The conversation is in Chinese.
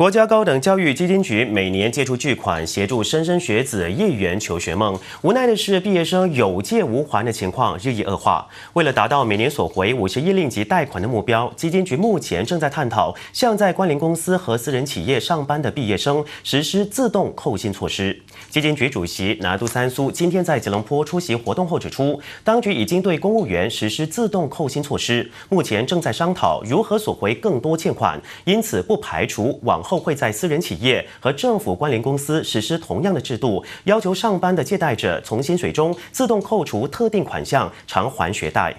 国家高等教育基金局每年借出巨款协助莘莘学子一圆求学梦，无奈的是，毕业生有借无还的情况日益恶化。为了达到每年索回五十亿令吉贷款的目标，基金局目前正在探讨向在关联公司和私人企业上班的毕业生实施自动扣薪措施。基金局主席拿督三苏今天在吉隆坡出席活动后指出，当局已经对公务员实施自动扣薪措施，目前正在商讨如何索回更多欠款，因此不排除往后。后会在私人企业和政府关联公司实施同样的制度，要求上班的借贷者从薪水中自动扣除特定款项偿还学贷。